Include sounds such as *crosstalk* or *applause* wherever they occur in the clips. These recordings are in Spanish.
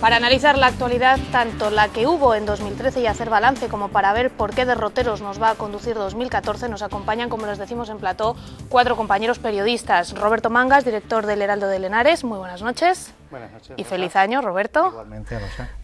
Para analizar la actualidad, tanto la que hubo en 2013 y hacer balance, como para ver por qué derroteros nos va a conducir 2014, nos acompañan, como les decimos en plató, cuatro compañeros periodistas. Roberto Mangas, director del Heraldo de Lenares, muy buenas noches. Buenas noches. Y feliz año, Roberto. Igualmente,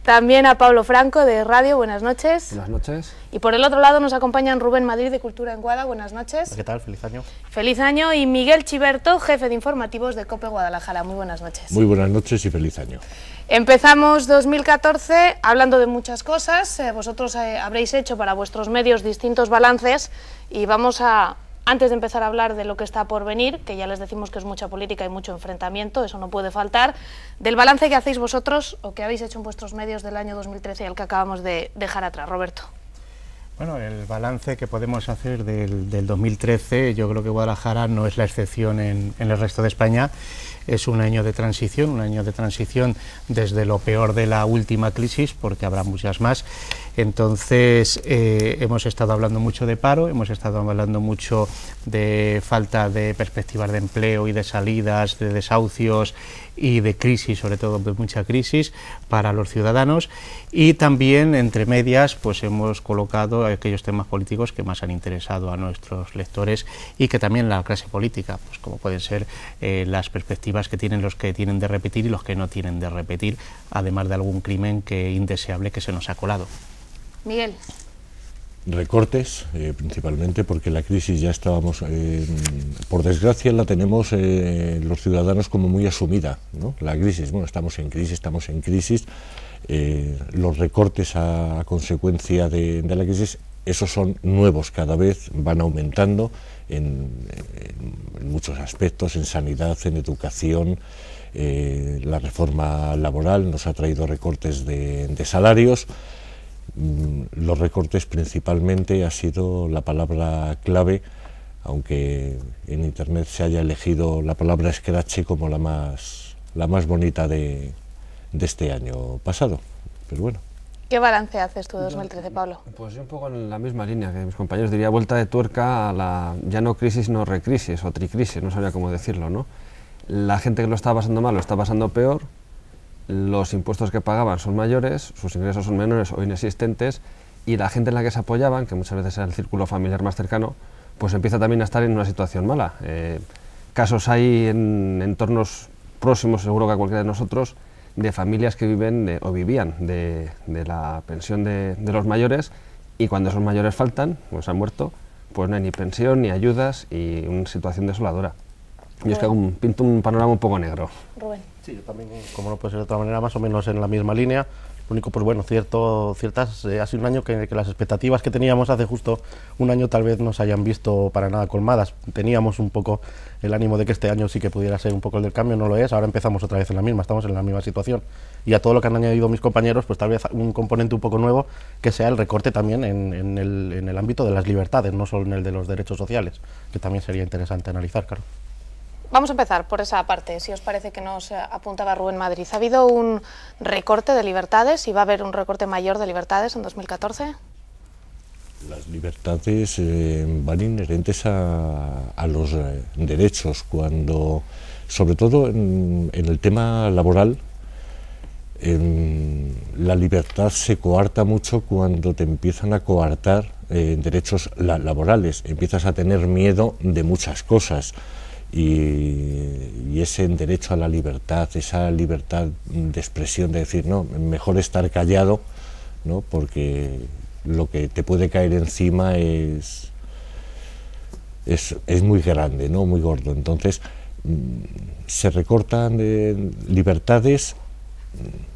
también a Pablo Franco de Radio, buenas noches. Buenas noches. Y por el otro lado nos acompañan Rubén Madrid de Cultura en Guada, buenas noches. ¿Qué tal? Feliz año. Feliz año y Miguel Chiberto, jefe de informativos de COPE Guadalajara, muy buenas noches. Muy buenas noches y feliz año. Empezamos 2014 hablando de muchas cosas, eh, vosotros eh, habréis hecho para vuestros medios distintos balances y vamos a antes de empezar a hablar de lo que está por venir, que ya les decimos que es mucha política y mucho enfrentamiento, eso no puede faltar, del balance que hacéis vosotros o que habéis hecho en vuestros medios del año 2013 y al que acabamos de dejar atrás. Roberto. Bueno, el balance que podemos hacer del, 2013, yo creo que Guadalajara no es la excepción en el resto de España es un año de transición, un año de transición desde lo peor de la última crisis, porque habrá muchas más. Entonces, eh, hemos estado hablando mucho de paro, hemos estado hablando mucho de falta de perspectivas de empleo y de salidas, de desahucios y de crisis, sobre todo de pues, mucha crisis para los ciudadanos y también entre medias pues hemos colocado aquellos temas políticos que más han interesado a nuestros lectores y que también la clase política, pues como pueden ser eh, las perspectivas que tienen los que tienen de repetir y los que no tienen de repetir, además de algún crimen que indeseable que se nos ha colado. Miguel recortes, eh, principalmente porque la crisis ya estábamos, eh, por desgracia la tenemos eh, los ciudadanos como muy asumida, la crisis, bueno, estamos en crisis, estamos en crisis, los recortes a, consecuencia de, la crisis, esos son nuevos, cada vez van aumentando en, muchos aspectos, en sanidad, en educación, la reforma laboral nos ha traído recortes de, de salarios, Mm, los recortes principalmente ha sido la palabra clave, aunque en Internet se haya elegido la palabra Scratch como la más, la más bonita de, este año pasado. Pero bueno. ¿Qué balance haces tú 2013, Pablo? Pues un poco en la misma línea que mis compañeros, diría vuelta de tuerca a la ya no crisis, no recrisis o tricrisis, no sabía cómo decirlo, ¿no? La gente que lo está pasando mal lo está pasando peor, los impuestos que pagaban son mayores, sus ingresos son menores o inexistentes y la gente en la que se apoyaban, que muchas veces era el círculo familiar más cercano, pues empieza también a estar en una situación mala. Eh, casos hay en entornos próximos, seguro que a cualquiera de nosotros, de familias que viven o vivían de, la pensión de, los mayores y cuando esos mayores faltan, pues han muerto, pues no hay ni pensión ni ayudas y una situación desoladora. Yo es que pinto un panorama un poco negro. Rubén. Sí, yo también, eh, como no puede ser de otra manera, más o menos en la misma línea. Lo único, pues bueno, cierto, ciertas, eh, hace un año que, las expectativas que teníamos hace justo un año tal vez no se hayan visto para nada colmadas. Teníamos un poco el ánimo de que este año sí que pudiera ser un poco el del cambio, no lo es, ahora empezamos otra vez en la misma, estamos en la misma situación. Y a todo lo que han añadido mis compañeros, pues tal vez un componente un poco nuevo que sea el recorte también en, el, en el ámbito de las libertades, no solo en el de los derechos sociales, que también sería interesante analizar, claro. Vamos a empezar por esa parte, si os parece que nos apuntaba Rubén Madrid. ¿Ha habido un recorte de libertades y va a haber un recorte mayor de libertades en 2014? Las libertades eh, van inherentes a, los eh, derechos, cuando, sobre todo en, el tema laboral, em, la libertad se coarta mucho cuando te empiezan a coartar eh, derechos laborales, empiezas a tener miedo de muchas cosas y, ese derecho a la libertad, esa libertad de expresión, de decir, no, mejor estar callado, ¿no? porque lo que te puede caer encima es, es, muy grande, ¿no? muy gordo. Entonces, mm, se recortan libertades,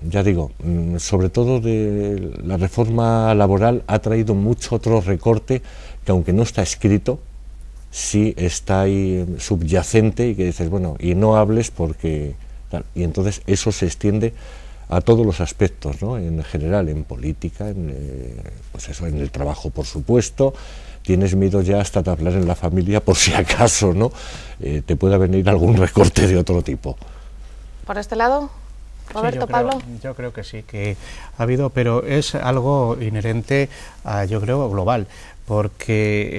mm, ya digo, mm, sobre todo de la reforma laboral ha traído mucho otro recorte que aunque no está escrito, si está ahí subyacente y que dices, bueno, y no hables porque... Y entonces eso se extiende a todos los aspectos, ¿no? en general, en política, en, eh, pues eso, en el trabajo, por supuesto. Tienes miedo ya hasta de hablar en la familia por si acaso ¿no? Eh, te pueda venir algún recorte de otro tipo. ¿Por este lado? Roberto, Pablo. yo creo que sí, que ha habido, pero es algo inherente, a, yo creo, global porque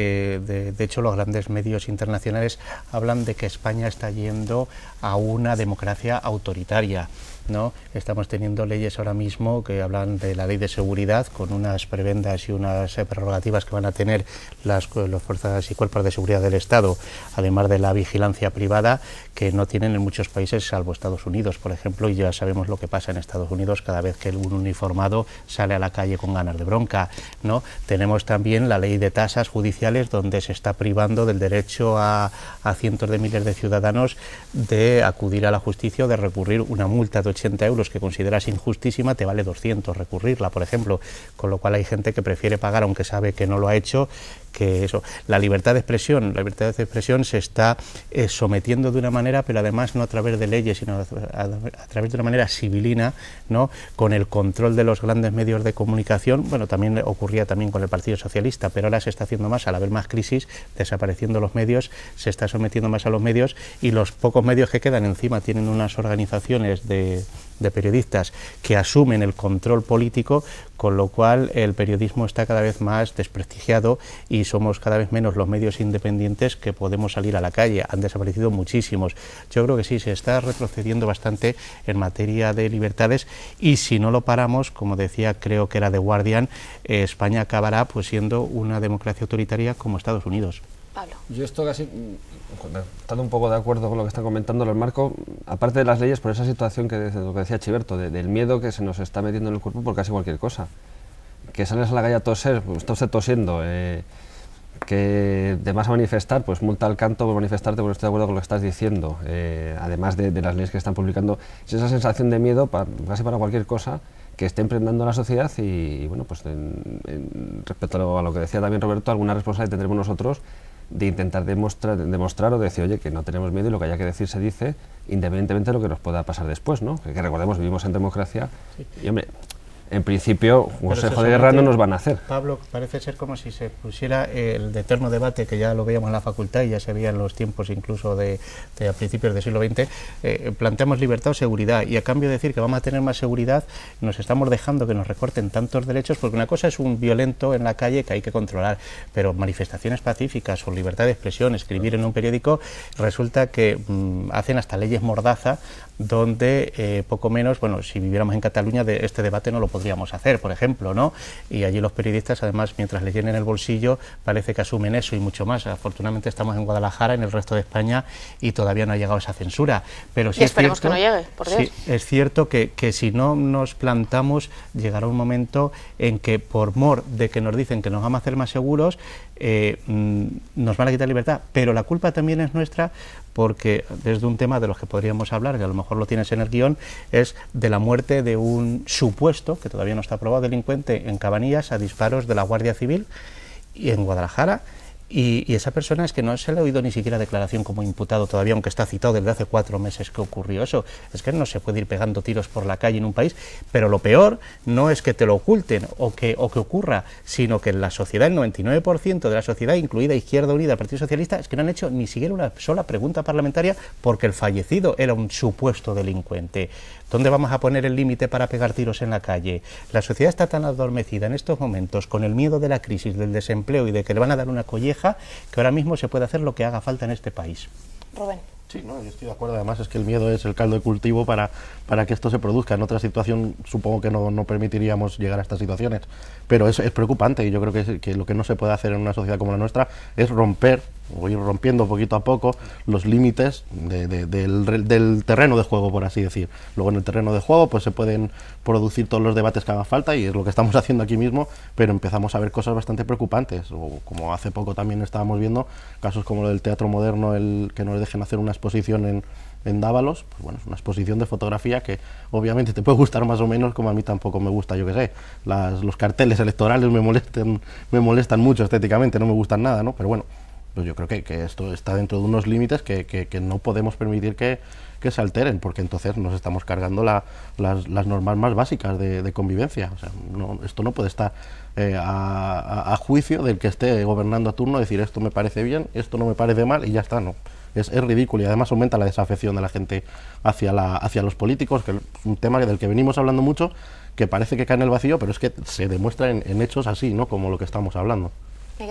eh, de, hecho los grandes medios internacionales hablan de que España está yendo a una democracia autoritaria. ¿no? Estamos teniendo leyes ahora mismo que hablan de la ley de seguridad con unas prebendas y unas eh, prerrogativas que van a tener las, fuerzas y cuerpos de seguridad del Estado, además de la vigilancia privada que no tienen en muchos países salvo Estados Unidos, por ejemplo, y ya sabemos lo que pasa en Estados Unidos cada vez que un uniformado sale a la calle con ganas de bronca, Tenemos también la ley de tasas judiciales donde se está privando del derecho a, cientos de miles de ciudadanos de acudir a la justicia o de recurrir una multa de euros que consideras injustísima, te vale 200 recurrirla, por ejemplo. Con lo cual hay gente que prefiere pagar, aunque sabe que no lo ha hecho, que eso. La libertad de expresión, la libertad de expresión se está eh, sometiendo de una manera, pero además no a través de leyes, sino a, través de una manera civilina, ¿no? con el control de los grandes medios de comunicación. Bueno, también ocurría también con el Partido Socialista, pero ahora se está haciendo más, al haber más crisis, desapareciendo los medios, se está sometiendo más a los medios y los pocos medios que quedan encima tienen unas organizaciones de de periodistas que asumen el control político, con lo cual el periodismo está cada vez más desprestigiado y somos cada vez menos los medios independientes que podemos salir a la calle. Han desaparecido muchísimos. Yo creo que sí, se está retrocediendo bastante en materia de libertades y si no lo paramos, como decía, creo que era The Guardian, eh, España acabará pues siendo una democracia autoritaria como Estados Unidos. Yo estoy casi, mm, estando un poco de acuerdo con lo que está comentando los Marco, aparte de las leyes, por esa situación que, decía Chiberto, del miedo que se nos está metiendo en el cuerpo por casi cualquier cosa. Que sales a la calle a toser, pues está tosiendo. Eh, que te vas a manifestar, pues multa al canto por manifestarte porque estoy de acuerdo con lo que estás diciendo, eh, además de, las leyes que están publicando. Es esa sensación de miedo, casi para cualquier cosa, que esté emprendiendo la sociedad y, bueno, pues respecto a lo, a lo, que decía también Roberto, alguna responsabilidad tendremos nosotros de intentar demostrar, demostrar o decir, oye, que no tenemos miedo y lo que haya que decir se dice, independientemente de lo que nos pueda pasar después, ¿no? Que, recordemos, vivimos en democracia y, hombre, en principio, consejo de guerra no nos van a hacer. Pablo, parece ser como si se pusiera el eterno debate, que ya lo veíamos en la facultad y ya se veía en los tiempos incluso de, de a principios del siglo XX, eh, planteamos libertad o seguridad, y a cambio de decir que vamos a tener más seguridad, nos estamos dejando que nos recorten tantos derechos, porque una cosa es un violento en la calle que hay que controlar, pero manifestaciones pacíficas o libertad de expresión, escribir en un periódico, resulta que mm, hacen hasta leyes mordaza donde eh, poco menos, bueno, si viviéramos en Cataluña, de este debate no lo podríamos hacer, por ejemplo, ¿no? Y allí los periodistas, además, mientras le llenen el bolsillo, parece que asumen eso y mucho más. Afortunadamente estamos en Guadalajara, en el resto de España, y todavía no ha llegado esa censura. Pero sí es cierto, que no llegue, por Dios. Sí, es cierto que, si no nos plantamos, llegará un momento en que, por mor de que nos dicen que nos vamos a hacer más seguros, eh, mm, nos van a quitar libertad. Pero la culpa también es nuestra porque desde un tema de los que podríamos hablar, que a lo mejor por lo tienes en el guión, es de la muerte de un supuesto, que todavía no está probado, delincuente en Cabanillas a disparos de la Guardia Civil y en Guadalajara y, esa persona es que no se le ha oído ni siquiera declaración como imputado todavía, aunque está citado desde hace cuatro meses que ocurrió eso. Es que no se puede ir pegando tiros por la calle en un país, pero lo peor no es que te lo oculten o que, o que ocurra, sino que la sociedad, el 99% de la sociedad, incluida Izquierda Unida, Partido Socialista, es que no han hecho ni siquiera una sola pregunta parlamentaria porque el fallecido era un supuesto delincuente. ¿Dónde vamos a poner el límite para pegar tiros en la calle? La sociedad está tan adormecida en estos momentos con el miedo de la crisis, del desempleo y de que le van a dar una colleja que ahora mismo se puede hacer lo que haga falta en este país. Rubén. Sí, no, yo estoy de acuerdo. Además es que el miedo es el caldo de cultivo para, para que esto se produzca. En otra situación supongo que no, no permitiríamos llegar a estas situaciones. Pero es, es preocupante y yo creo que, que lo que no se puede hacer en una sociedad como la nuestra es romper voy rompiendo poquito a poco los límites del, terreno de juego, por así decir. Luego en el terreno de juego pues se pueden producir todos los debates que haga falta y es lo que estamos *laughs* haciendo aquí mismo, pero empezamos a ver cosas bastante preocupantes, o como hace poco también estábamos viendo casos como lo del teatro moderno, el que nos dejen hacer una exposición en, Dávalos, pues bueno, es una exposición de fotografía que obviamente te puede gustar más o menos, como a mí tampoco me gusta, yo qué sé, los carteles electorales me molestan, me molestan mucho estéticamente, no me gustan nada, ¿no? Pero bueno, pues yo creo que, que esto está dentro de unos límites que, no podemos permitir que, se alteren, porque entonces nos estamos cargando las, normas más básicas de, convivencia. O sea, esto no puede estar eh, a, juicio del que esté gobernando a turno, decir esto me parece bien, esto no me parece mal y ya está, no. Es, ridículo y además aumenta la desafección de la gente hacia, la, hacia los políticos, que es un tema del que venimos hablando mucho, que parece que cae en el vacío, pero es que se demuestra en, en hechos así, ¿no? como lo que estamos hablando.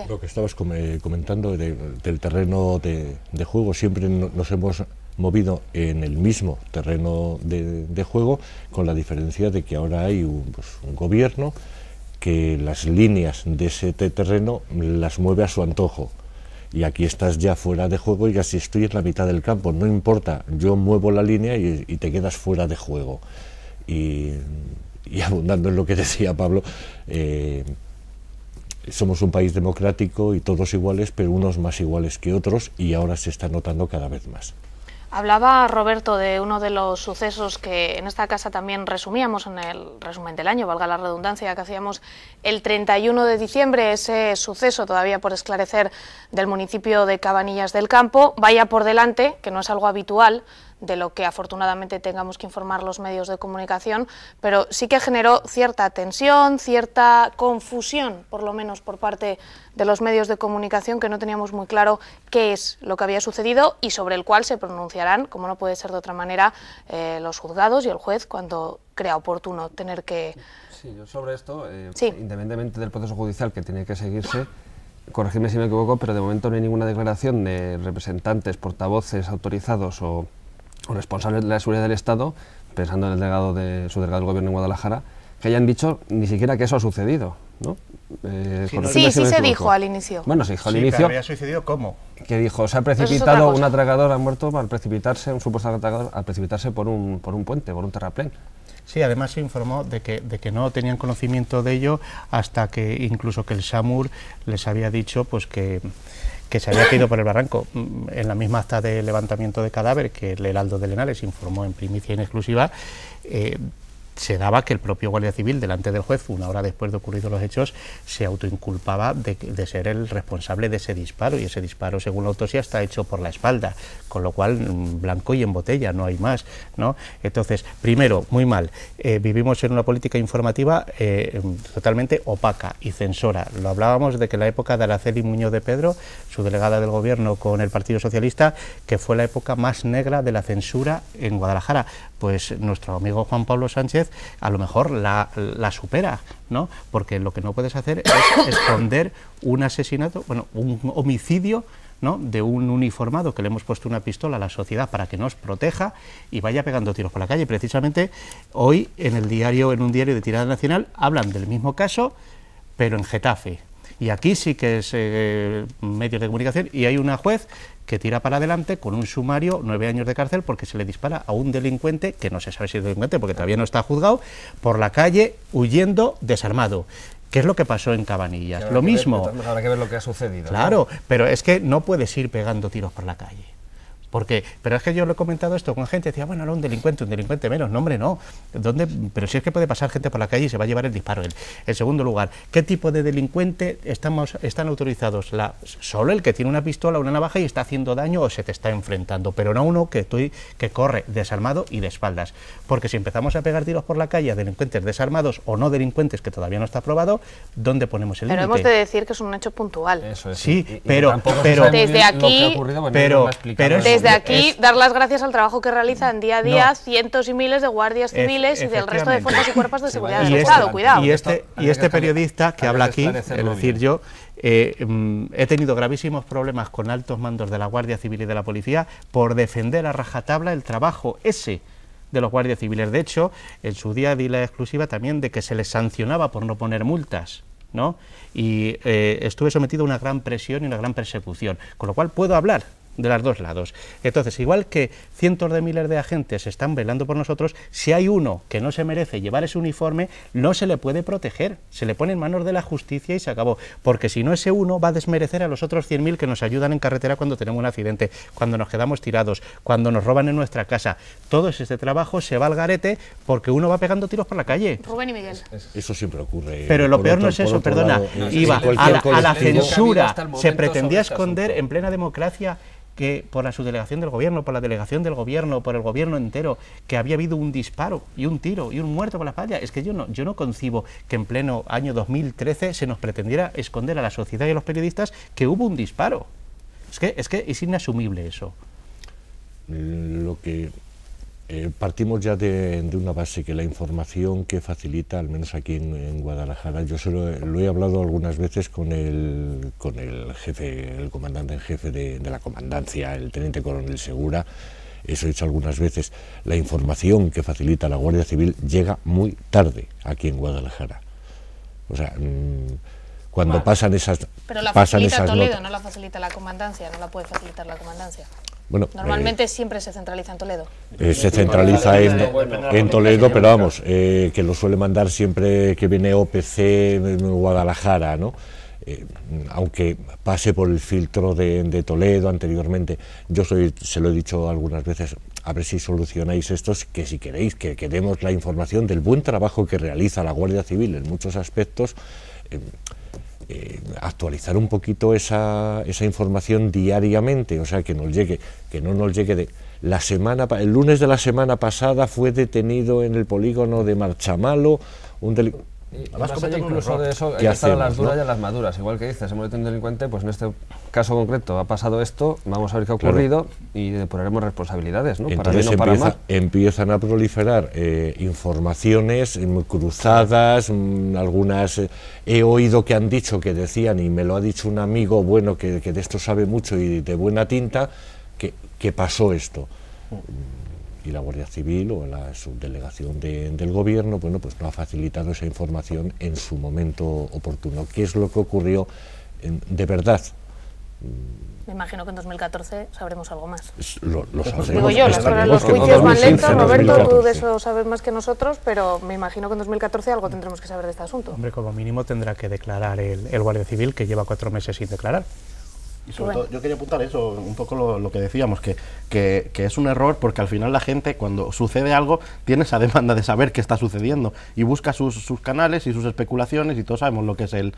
Lo que estabas comentando del terreno de, juego, siempre nos hemos movido en el mismo terreno de, juego, con la diferencia de que ahora hay un, pues, gobierno que las líneas de ese terreno las mueve a su antojo. Y aquí estás ya fuera de juego y así estoy en la mitad del campo. No importa, yo muevo la línea y, te quedas fuera de juego. Y, abundando en lo que *laughs* decía Pablo, eh, somos un país democrático y todos iguales, pero unos más iguales que otros y ahora se está notando cada vez más. Hablaba Roberto de uno de los sucesos que en esta casa también resumíamos en el resumen del año, valga la redundancia, que hacíamos el 31 de diciembre, ese suceso todavía por esclarecer del municipio de Cabanillas del Campo. Vaya por delante, que no es algo habitual, de lo que afortunadamente tengamos que informar los medios de comunicación, pero sí que generó cierta tensión, cierta confusión, por lo menos por parte de los medios de comunicación, que no teníamos muy claro qué es lo que había sucedido y sobre el cual se pronunciarán, como no puede ser de otra manera, eh, los juzgados y el juez cuando crea oportuno tener que... Sí, yo sobre esto, eh, independientemente del proceso judicial que tiene que seguirse, corregirme si me equivoco, pero de momento no hay ninguna declaración de representantes, portavoces autorizados o o responsables de la seguridad del Estado, pensando en el delegado de su delegado del gobierno en Guadalajara, que hayan dicho ni siquiera que eso ha sucedido. ¿no? Eh, sí, sí, se dijo al inicio. Bueno, se dijo al inicio. había sucedido cómo? Que dijo, se ha precipitado un atracador, ha muerto al precipitarse, un supuesto atracador, al precipitarse por un, por un puente, por un terraplén. Sí, además se informó de que, de que no tenían conocimiento de ello hasta que incluso que el SAMUR les había dicho pues que que se había caído por el barranco. Mm, en la misma acta de levantamiento de cadáver que el Heraldo de Lenares informó en primicia en exclusiva, eh, se daba que el propio Guardia Civil, delante del juez, una hora después de ocurridos los hechos, se autoinculpaba de, ser el responsable de ese disparo, y ese disparo, según la autopsia, está hecho por la espalda, con lo cual mm, blanco y en botella, no hay más. ¿no? Entonces, primero, muy mal, eh, vivimos en una política informativa eh, totalmente opaca y censora. Lo hablábamos de que la época de Araceli Muñoz de Pedro, su delegada del gobierno con el Partido Socialista, que fue la época más negra de la censura en Guadalajara, pues nuestro amigo Juan Pablo Sánchez a lo mejor la, supera, ¿no? Porque lo que no puedes hacer es *coughs* esconder un asesinato, bueno, un homicidio ¿no? de un uniformado que le hemos puesto una pistola a la sociedad para que nos proteja y vaya pegando tiros por la calle. Precisamente hoy en el diario, en un diario de tirada nacional, hablan del mismo caso, pero en Getafe y aquí sí que es eh, medios de comunicación, y hay una juez que tira para adelante con un sumario, nueve años de cárcel, porque se le dispara a un delincuente, que no se sabe si es delincuente, porque todavía no está juzgado, por la calle huyendo desarmado. ¿Qué es lo que pasó en Cabanillas? Lo mismo. lo que ha sucedido. Claro, pero es que no puedes ir pegando tiros por la calle. Porque, pero es que yo lo he comentado esto con gente, decía, bueno, no, un delincuente, un delincuente menos, no, hombre, no. ¿Dónde? Pero si es que puede pasar gente por la calle y se va a llevar el disparo. En, segundo lugar, ¿qué tipo de delincuente estamos, están autorizados? solo el que tiene una pistola, o una navaja y está haciendo daño o se te está enfrentando, pero no uno que, corre desarmado y de espaldas. Porque si empezamos a pegar tiros por la calle a delincuentes desarmados o no delincuentes, que todavía no está aprobado, ¿dónde ponemos el límite? Pero hemos de decir que es un hecho puntual. Eso es. Sí, pero, pero desde aquí, pero, pero desde aquí dar las gracias al trabajo que realizan día a día cientos y miles de guardias civiles y del resto de fuerzas y cuerpos de seguridad del Estado. Cuidado. Y este, este periodista que habla aquí, es decir, yo eh, mm, he tenido gravísimos problemas con altos mandos de la Guardia Civil y de la Policía por defender a rajatabla el trabajo ese de los guardias civiles. De hecho, en su día di la exclusiva también de que se les sancionaba por no poner multas. ¿no? Y eh, estuve sometido a una gran presión y una gran persecución, con lo cual puedo hablar de los dos lados. Entonces, igual que cientos de miles de agentes están velando por nosotros, si hay uno que no se merece llevar ese uniforme, no se le puede proteger, se le pone en manos de la justicia y se acabó, porque si no ese uno va a desmerecer a los otros 100.000 que nos ayudan en carretera cuando tenemos un accidente, cuando nos quedamos tirados, cuando nos roban en nuestra casa. Todo ese trabajo se va al garete porque uno va pegando tiros por la calle. Rubén y Miguel. Eso siempre ocurre. ¿eh? Pero lo peor no es eso, perdona, iba a la censura, se pretendía este esconder en plena democracia que por la subdelegación del gobierno, por la delegación del gobierno, por el gobierno entero, que había habido un disparo y un tiro y un muerto por la espalda. Es que yo no, yo no concibo que en pleno año 2013 se nos pretendiera esconder a la sociedad y a los periodistas que hubo un disparo. Es que es, que es inasumible eso. Lo que eh, partimos ya de, una base, que la información que facilita, al menos aquí en, Guadalajara, yo se lo, he hablado algunas veces con el, con el jefe, el comandante en jefe de, la comandancia, el teniente coronel Segura, eso he dicho algunas veces, la información que facilita la Guardia Civil llega muy tarde aquí en Guadalajara. O sea, mm, cuando pasan esas... Pero la Toledo, no la facilita la comandancia, no la puede facilitar la comandancia. Bueno, Normalmente eh, siempre se centraliza en Toledo. Eh, se centraliza en, Toledo, pero vamos, que lo suele mandar siempre que viene OPC en eh, Guadalajara, ¿no? aunque pase por el filtro de, Toledo anteriormente. Yo soy, se lo he dicho algunas veces, a ver si solucionáis esto, que si queréis que, queremos la información del buen trabajo que realiza la Guardia Civil en muchos aspectos eh, actualizar un poquito esa, esa, información diariamente, o sea, que nos llegue, que no nos llegue de... La semana, el lunes de la semana pasada fue detenido en el polígono de Marchamalo un delito eh, Además, incluso de eso, hay están las duras las maduras. Igual que dices, hemos detenido un delincuente, pues en este caso concreto ha pasado esto, vamos a ver qué ha ocurrido y depuraremos responsabilidades, ¿no? Entonces para, para empiezan a proliferar eh, informaciones mm, cruzadas, mm, algunas eh, he oído que han dicho, que decían, y me lo ha dicho un amigo bueno que, de esto sabe mucho y de buena tinta, que, que pasó esto. Mm y la Guardia Civil o la subdelegación del gobierno bueno, pues no ha facilitado esa información en su momento oportuno. ¿Qué es lo que ocurrió de verdad? Mm. Me imagino que en 2014 sabremos algo más. Lo, lo Digo yo, los juicios van lentos, Roberto, tú de eso sabes más que nosotros, pero me imagino que en 2014 algo tendremos que saber de este asunto. Hombre, como mínimo tendrá que declarar el, el Guardia Civil, que lleva cuatro meses sin declarar yo quería apuntar eso, un poco lo, que decíamos, que, que, es un error porque al final la gente cuando sucede algo tiene esa *laughs* demanda de saber qué está sucediendo y busca sus, canales y sus especulaciones y todos sabemos lo que es el,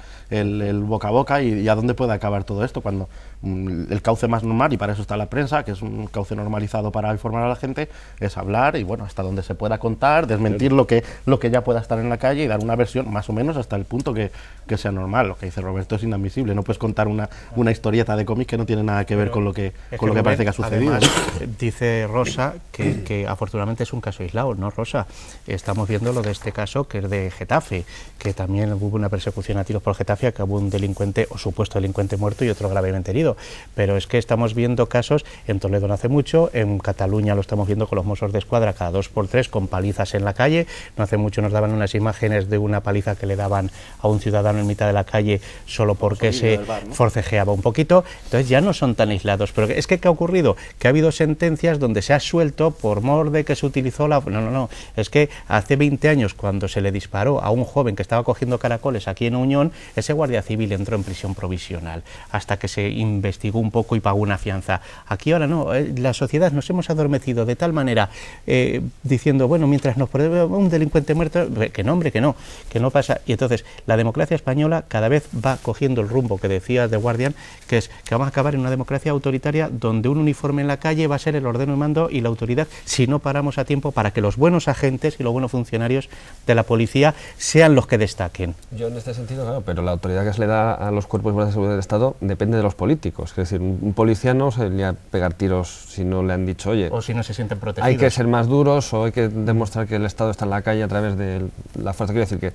boca a boca y, a dónde puede acabar todo esto cuando mm, el cauce más normal, y para eso está la prensa, que es un cauce normalizado para informar a la gente, es hablar y bueno, hasta donde se pueda contar, desmentir lo que, lo que ya pueda estar en la calle y dar una versión más o menos hasta el punto que, que sea normal. Lo que dice Roberto es inadmisible, no puedes contar una, una historieta de cómics que no tiene nada que ver con lo que, lo que, parece que ha sucedido. Eh, dice Rosa que, afortunadamente es un caso aislado, ¿no, Rosa? Estamos viendo lo de este caso que es de Getafe, que también hubo una persecución a tiros por Getafe, acabó un delincuente o supuesto delincuente muerto y otro gravemente herido. Pero es que estamos viendo casos en Toledo no hace mucho, en Cataluña lo estamos viendo con los mozos de escuadra cada dos por tres con palizas en la calle. No hace mucho nos daban unas imágenes de una paliza que le daban a un ciudadano en mitad de la calle solo porque se forcejeaba un poquito entonces ya no son tan aislados. Pero es que ¿qué ha ocurrido? Que ha habido sentencias donde se ha suelto por mor que se utilizó la... No, no, no, es que hace 20 años cuando se le disparó a un joven que estaba cogiendo caracoles aquí en Unión, ese guardia civil entró en prisión provisional hasta que se investigó un poco y pagó una fianza. Aquí ahora no, eh, la sociedad nos hemos adormecido de tal manera eh, diciendo, bueno, mientras nos pruebe un delincuente muerto, eh, que no, hombre, que no, que no pasa. Y entonces la democracia española cada vez va cogiendo el rumbo que decía The Guardian, que es que vamos a acabar en una democracia autoritaria donde un uniforme en la calle va a ser el orden y mando y la autoridad si no paramos a tiempo para que los buenos agentes y los buenos funcionarios de la policía sean los que destaquen. Yo en este sentido, claro, pero la autoridad que se le da a los cuerpos de seguridad del Estado depende de los políticos. Es decir, un policía no se le a pegar tiros si no le han dicho, oye... O si no se sienten protegidos. Hay que ser más duros o hay que demostrar que el Estado está en la calle a través de la fuerza. Quiero decir que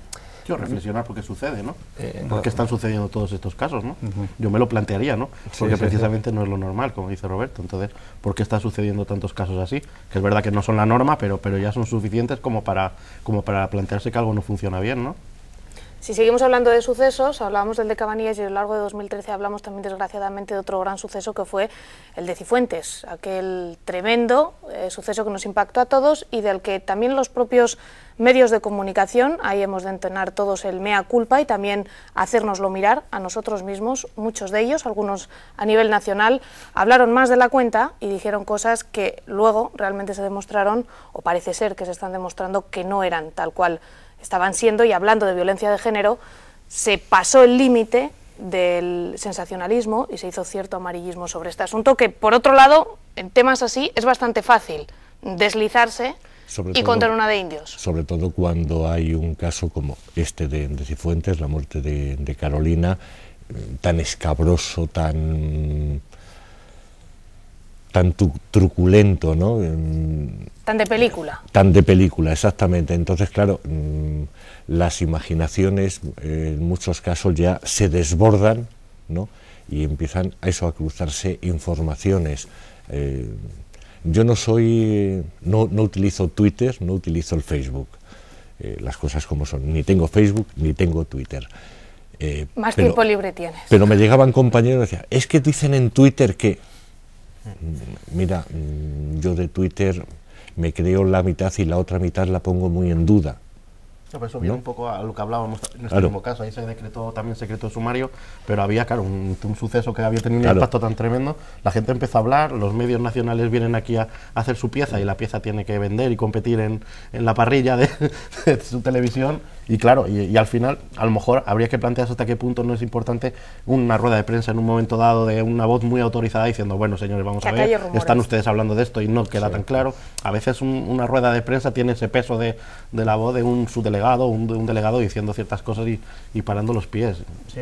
reflexionar por qué sucede, ¿no? Eh, ¿Por qué están sucediendo todos estos casos, no? Yo me lo plantearía, ¿no? Porque precisamente no es lo normal, como dice Roberto. Entonces, ¿por qué están sucediendo tantos casos así? Que es verdad que no son la norma, pero, pero ya son suficientes como para, como para plantearse que algo no funciona bien, ¿no? Si seguimos hablando de sucesos, hablábamos del de Cabanillas y a lo largo de 2013 hablamos también desgraciadamente de otro gran suceso que fue el de Cifuentes, aquel tremendo eh, suceso que nos impactó a todos y del que también los propios medios de comunicación, ahí hemos de entonar todos el mea culpa y también hacernoslo mirar a nosotros mismos, muchos de ellos, algunos a nivel nacional, hablaron más de la cuenta y dijeron cosas que luego realmente se demostraron, o parece ser que se están demostrando, que no eran tal cual estaban siendo y hablando de violencia de género, se pasó el límite del sensacionalismo y se hizo cierto amarillismo sobre este asunto, que por otro lado, en temas así es bastante fácil deslizarse y contar una de indios. Sobre todo cuando hay un caso como este de, Cifuentes, la muerte de, Carolina, tan escabroso, tan tan truculento, ¿no? Tan de película. Tan de película, exactamente. Entonces, claro, las imaginaciones eh, en muchos casos ya se desbordan y empiezan a eso a cruzarse informaciones. Eh, yo no soy, no, utilizo Twitter, no utilizo el Facebook, eh, las cosas como son, ni tengo Facebook ni tengo Twitter. Más tiempo libre tienes. Pero me llegaban compañeros y decían, es que dicen en Twitter que... Mira, mm, yo de Twitter me creo la mitad y la otra mitad la pongo muy en duda. No, eso un poco a lo que hablábamos en este mismo caso. Ahí se decretó también secreto sumario, pero había, claro, un, suceso que había tenido un impacto tan tremendo. La gente empezó a hablar, los medios nacionales vienen aquí a, hacer su pieza y la pieza tiene que vender y competir en, en la parrilla de, *laughs* su televisión. Y claro, y, al final, a lo mejor habría que plantearse hasta qué punto no es importante una rueda de prensa en un momento dado de una voz muy autorizada diciendo, bueno, señores, vamos a ver, están ustedes hablando de esto y no queda tan claro. A veces una rueda de prensa tiene ese peso de, de la voz de un su televisión un, delegado diciendo ciertas cosas y, parando los pies.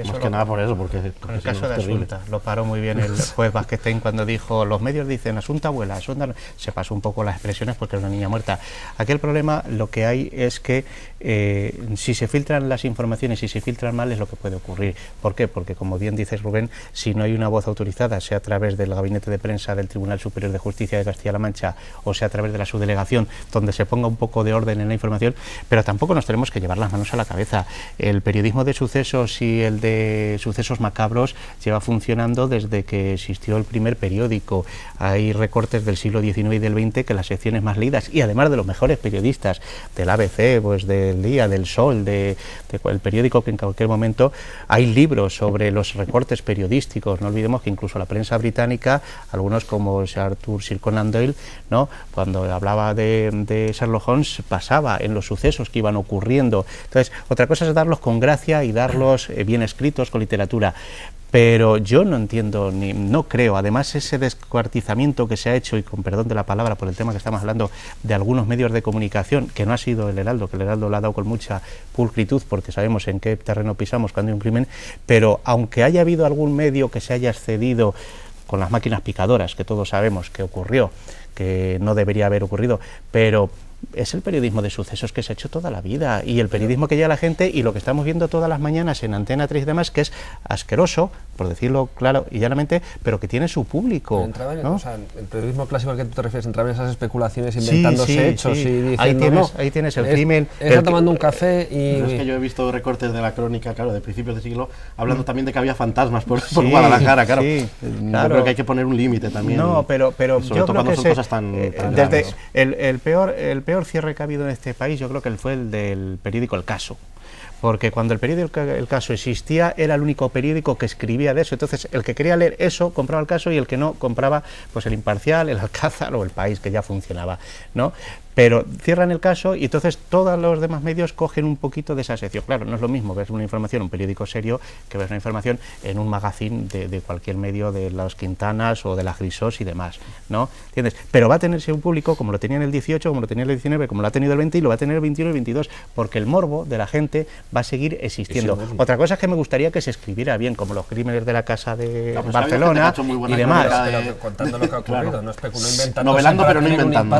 Más que nada por eso, porque... el caso de Asunta, lo paró muy bien el *laughs* juez Vasquetén cuando dijo, los medios dicen Asunta abuela, Asunta... Se pasó un poco las expresiones porque era una niña muerta. Aquí el problema lo que hay es que eh, si se filtran las informaciones y si se filtran mal es lo que puede ocurrir. ¿Por qué? Porque como bien dices Rubén, si no hay una voz autorizada, sea a través del gabinete de prensa del Tribunal Superior de Justicia de Castilla-La Mancha o sea a través de la subdelegación, donde se ponga un poco de orden en la información, pero tampoco nos tenemos que llevar las manos a la cabeza. El periodismo de sucesos y el de sucesos macabros lleva funcionando desde que existió el primer periódico. Hay recortes del siglo XIX y del XX que las secciones más leídas, y además de los mejores periodistas del ABC, pues del Día, del Sol, de, el periódico que en cualquier momento hay libros sobre los recortes periodísticos. No olvidemos que incluso la prensa británica, algunos como Arthur Sir Conan Doyle, ¿no? cuando hablaba de, de Sherlock Holmes, pasaba en los sucesos que iban ocurriendo entonces, otra cosa es darlos con gracia y darlos eh, bien escritos, con literatura. Pero yo no entiendo ni no creo. Además, ese descuartizamiento que se ha hecho, y con perdón de la palabra por el tema que estamos hablando, de algunos medios de comunicación, que no ha sido el Heraldo, que el Heraldo lo ha dado con mucha pulcritud, porque sabemos en qué terreno pisamos cuando hay un crimen... pero aunque haya habido algún medio que se haya excedido con las máquinas picadoras, que todos sabemos que ocurrió, que no debería haber ocurrido, pero es el periodismo de sucesos que se ha hecho toda la vida y el periodismo que llega la gente y lo que estamos viendo todas las mañanas en Antena 3 y demás, que es asqueroso, por decirlo claro y llanamente, pero que tiene su público. el periodismo clásico al que tú te refieres, entraba en esas especulaciones inventándose hechos y diciendo... Ahí tienes, no, ahí tienes el crimen... Está tomando un café y... es que yo he visto recortes de la crónica, claro, de principios de siglo, hablando mm. también de que había fantasmas por, por Guadalajara, claro. Mm, claro. creo que hay que poner un límite también. No, pero, pero yo creo que son cosas tan... Eh, desde el, el peor peor cierre que ha habido en este país yo creo que fue el del periódico El Caso porque cuando el periódico El Caso existía era el único periódico que escribía de eso, entonces el que quería leer eso compraba El Caso y el que no compraba pues el Imparcial, el Alcázar o el País que ya funcionaba, ¿no? pero cierran el caso y entonces todos los demás medios cogen un poquito de esa sección. Claro, no es lo mismo ver una información en un periódico serio que ver una información en un magazine de, cualquier medio de las Quintanas o de las Grisós y demás, ¿no? ¿Entiendes? Pero va a tenerse un público como lo tenía en el 18, como lo tenía en el 19, como lo ha tenido el 20 y lo va a tener el 21 y el 22, porque el morbo de la gente va a seguir existiendo. Otra cosa es que me gustaría que se escribiera bien, como los crímenes de la casa de pues Barcelona y demás. que ha ocurrido, Novelando, pero no inventando.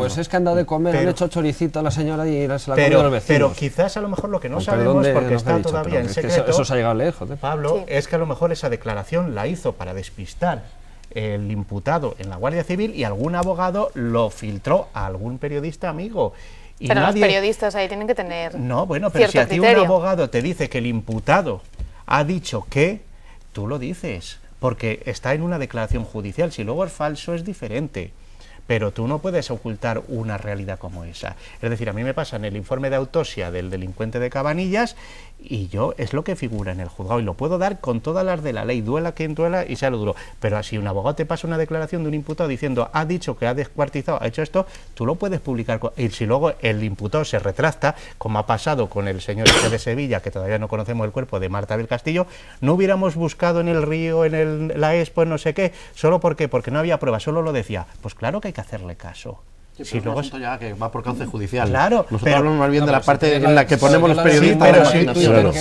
pues es de comer, pero, hecho choricito a la señora y se la pero, los vecinos. Pero quizás a lo mejor lo que no sabemos, porque está todavía en secreto, eso, ha llegado lejos. Eh. Pablo, es que a lo mejor esa declaración la hizo para despistar el imputado en la Guardia Civil y algún abogado lo filtró a algún periodista amigo. Y pero los periodistas ahí tienen que tener. No, bueno, pero si a ti un abogado te dice que el imputado ha dicho que, tú lo dices, porque está en una declaración judicial. Si luego es falso, es diferente pero tú no puedes ocultar una realidad como esa. Es decir, a mí me pasa en el informe de autopsia del delincuente de Cabanillas y yo es lo que figura en el juzgado y lo puedo dar con todas las de la ley, duela quien duela y sea lo duro. Pero si un abogado te pasa una declaración de un imputado diciendo ha dicho que ha descuartizado, ha hecho esto, tú lo puedes publicar. Y si luego el imputado se retracta, como ha pasado con el señor este de Sevilla, que todavía no conocemos el cuerpo de Marta del Castillo, no hubiéramos buscado en el río, en el, la expo, no sé qué, solo porque, porque no había pruebas, solo lo decía. Pues claro que hay que hacerle caso. Sí, luego ya que va por cauce judicial. Claro, Nosotros hablamos más bien de la parte en la, que ponemos los periodistas.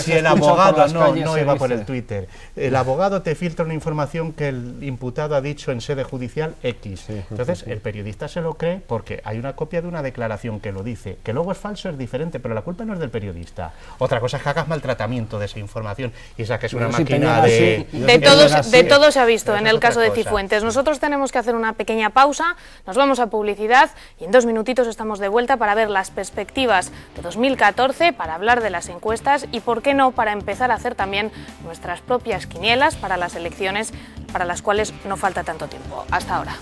si, el abogado no, iba por el Twitter, el abogado te filtra una información que el imputado ha dicho en sede judicial X. Entonces, el periodista se lo cree porque hay una copia de una declaración que lo dice. Que luego es falso, es diferente, pero la culpa no es del periodista. Otra cosa es que hagas maltratamiento de esa información y es una máquina de... De, todos, de todo se ha visto en el caso de Cifuentes. Nosotros tenemos que hacer una pequeña pausa, nos vamos a publicidad. Y en dos minutitos estamos de vuelta para ver las perspectivas de 2014, para hablar de las encuestas y, por qué no, para empezar a hacer también nuestras propias quinielas para las elecciones para las cuales no falta tanto tiempo. Hasta ahora.